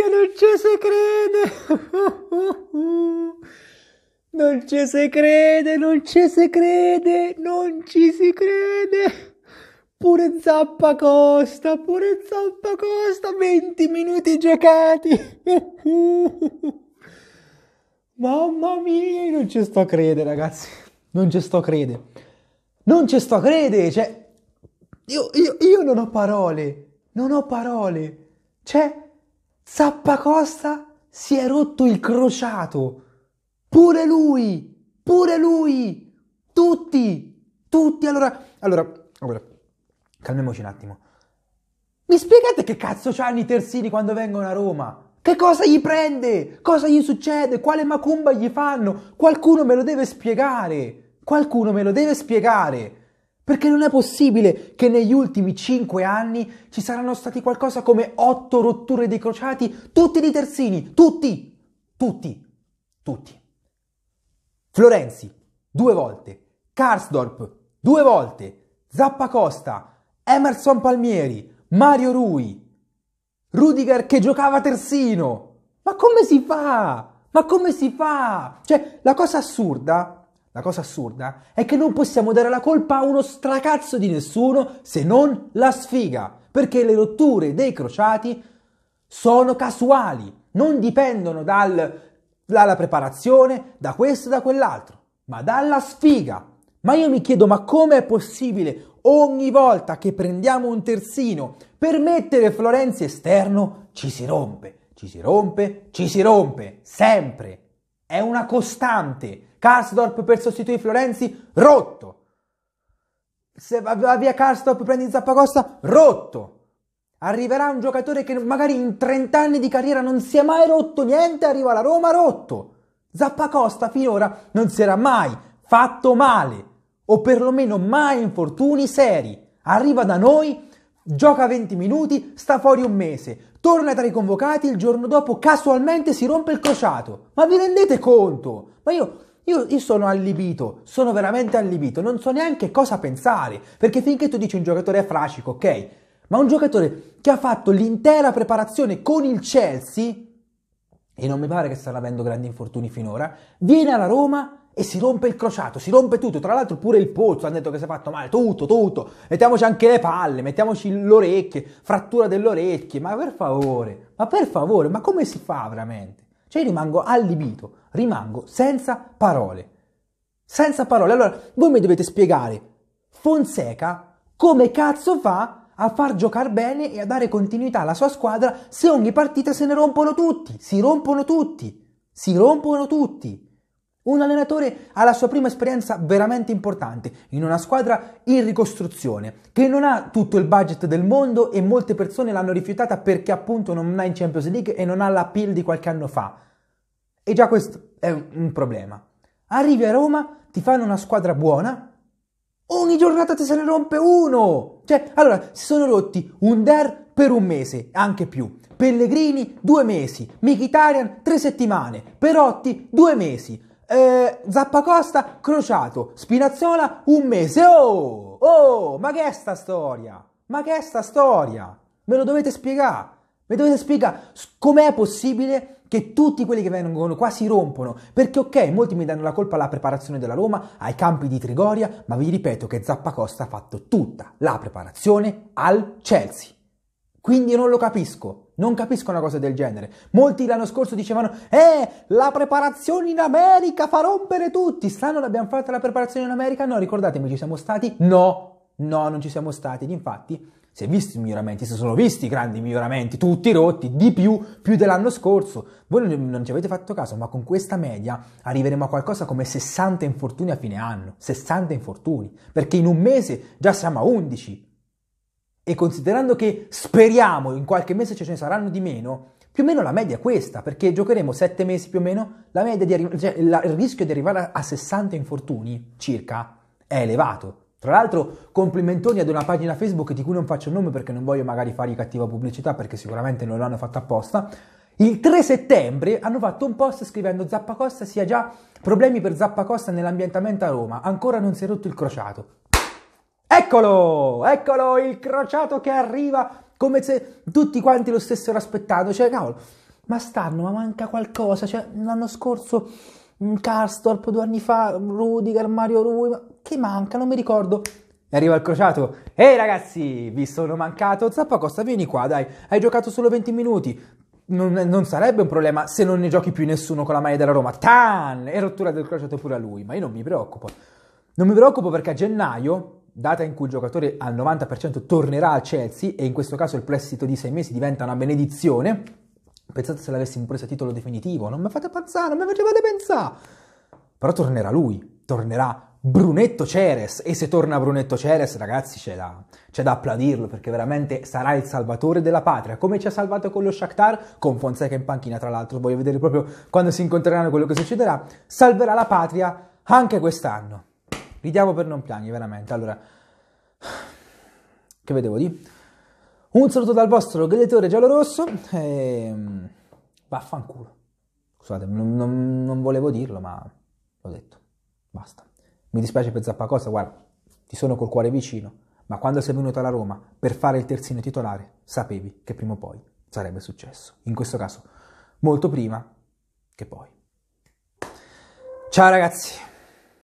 Dio, non ci si crede! Non ci si crede, non ci si crede, non ci si crede! Pure Zappa Costa, pure Zappa Costa, 20 minuti giocati! Mamma mia, non ci sto a credere, ragazzi. Non ci sto a credere. Non ci sto a credere, cioè... Io, io, io non ho parole. Non ho parole. Cioè... Zappacosta si è rotto il crociato. Pure lui, pure lui, tutti, tutti. Allora, allora, allora calmiamoci un attimo. Mi spiegate che cazzo c'hanno i terzini quando vengono a Roma? Che cosa gli prende? Cosa gli succede? Quale macumba gli fanno? Qualcuno me lo deve spiegare. Qualcuno me lo deve spiegare. Perché non è possibile che negli ultimi 5 anni ci saranno stati qualcosa come 8 rotture dei crociati, tutti di terzini, tutti, tutti, tutti. Florenzi, due volte, Karsdorp, due volte, Zappa Costa, Emerson Palmieri, Mario Rui, Rudiger che giocava terzino. Ma come si fa? Ma come si fa? Cioè, la cosa assurda la cosa assurda è che non possiamo dare la colpa a uno stracazzo di nessuno se non la sfiga, perché le rotture dei crociati sono casuali, non dipendono dal, dalla preparazione, da questo e da quell'altro, ma dalla sfiga. Ma io mi chiedo, ma come è possibile ogni volta che prendiamo un terzino per mettere Florenzi esterno, ci si rompe, ci si rompe, ci si rompe, sempre. È una costante. Karsdorp per sostituire Florenzi, rotto. Se va via Karsdorp prendi Zappacosta, rotto. Arriverà un giocatore che magari in 30 anni di carriera non si è mai rotto niente, arriva la Roma rotto. Zappacosta finora non si era mai fatto male, o perlomeno mai infortuni seri. Arriva da noi gioca 20 minuti, sta fuori un mese, torna tra i convocati, il giorno dopo casualmente si rompe il crociato. Ma vi rendete conto? Ma io, io, io sono allibito, sono veramente allibito, non so neanche cosa pensare, perché finché tu dici un giocatore è frascico, ok, ma un giocatore che ha fatto l'intera preparazione con il Chelsea e non mi pare che stanno avendo grandi infortuni finora, viene alla Roma e si rompe il crociato, si rompe tutto, tra l'altro pure il polso, hanno detto che si è fatto male, tutto, tutto, mettiamoci anche le palle, mettiamoci le orecchie, frattura delle orecchie, ma per favore, ma per favore, ma come si fa veramente? Cioè rimango allibito, rimango senza parole, senza parole. Allora, voi mi dovete spiegare, Fonseca come cazzo fa a far giocare bene e a dare continuità alla sua squadra se ogni partita se ne rompono tutti, si rompono tutti, si rompono tutti. Un allenatore ha la sua prima esperienza veramente importante in una squadra in ricostruzione, che non ha tutto il budget del mondo e molte persone l'hanno rifiutata perché appunto non è in Champions League e non ha la l'appeal di qualche anno fa. E già questo è un problema. Arrivi a Roma, ti fanno una squadra buona, Ogni giornata te se ne rompe uno! Cioè, allora, si sono rotti un der per un mese, anche più. Pellegrini due mesi, Mkhitaryan tre settimane, Perotti due mesi, eh, Zappacosta crociato, Spinazzola un mese. Oh! Oh! Ma che è sta storia? Ma che è sta storia? Me lo dovete spiegare! Mi dovete spiegare com'è possibile che tutti quelli che vengono qua si rompono. Perché ok, molti mi danno la colpa alla preparazione della Roma, ai campi di Trigoria, ma vi ripeto che Zappacosta ha fatto tutta la preparazione al Chelsea. Quindi non lo capisco, non capisco una cosa del genere. Molti l'anno scorso dicevano, eh, la preparazione in America fa rompere tutti. Stanno l'abbiamo fatta la preparazione in America? No, ricordatemi, ci siamo stati? No, no, non ci siamo stati. Infatti, si è visto i miglioramenti, si sono visti i grandi miglioramenti, tutti rotti, di più, più dell'anno scorso. Voi non ci avete fatto caso, ma con questa media arriveremo a qualcosa come 60 infortuni a fine anno, 60 infortuni, perché in un mese già siamo a 11. E considerando che speriamo in qualche mese ce ne saranno di meno, più o meno la media è questa, perché giocheremo 7 mesi più o meno, arri- cioè, la- il rischio di arrivare a 60 infortuni circa è elevato. Tra l'altro complimentoni ad una pagina Facebook di cui non faccio il nome perché non voglio magari fargli cattiva pubblicità perché sicuramente non l'hanno fatta apposta. Il 3 settembre hanno fatto un post scrivendo Zappacosta si ha già problemi per Zappacosta nell'ambientamento a Roma, ancora non si è rotto il crociato. Eccolo, eccolo il crociato che arriva come se tutti quanti lo stessero aspettando, cioè cavolo, ma stanno, ma manca qualcosa, cioè l'anno scorso mm, Carstorp, due anni fa Rudiger, Mario Rui, ma che manca, non mi ricordo. E arriva il crociato. Ehi ragazzi, vi sono mancato. Zappa Costa, vieni qua, dai. Hai giocato solo 20 minuti. Non, non, sarebbe un problema se non ne giochi più nessuno con la maglia della Roma. Tan! E rottura del crociato pure a lui, ma io non mi preoccupo. Non mi preoccupo perché a gennaio, data in cui il giocatore al 90% tornerà al Chelsea, e in questo caso il prestito di 6 mesi diventa una benedizione, pensate se l'avessimo preso a titolo definitivo, non mi fate pensare, non mi facevate pensare. Però tornerà lui, tornerà Brunetto Ceres e se torna Brunetto Ceres ragazzi c'è da, c'è da applaudirlo perché veramente sarà il salvatore della patria come ci ha salvato con lo Shakhtar con Fonseca in panchina tra l'altro voglio vedere proprio quando si incontreranno quello che succederà salverà la patria anche quest'anno ridiamo per non piangere veramente allora che vedevo di un saluto dal vostro gladiatore giallorosso e ehm, vaffanculo scusate non, non, non volevo dirlo ma l'ho detto basta mi dispiace per Zappacosta, guarda, ti sono col cuore vicino, ma quando sei venuto alla Roma per fare il terzino titolare, sapevi che prima o poi sarebbe successo. In questo caso, molto prima che poi. Ciao ragazzi!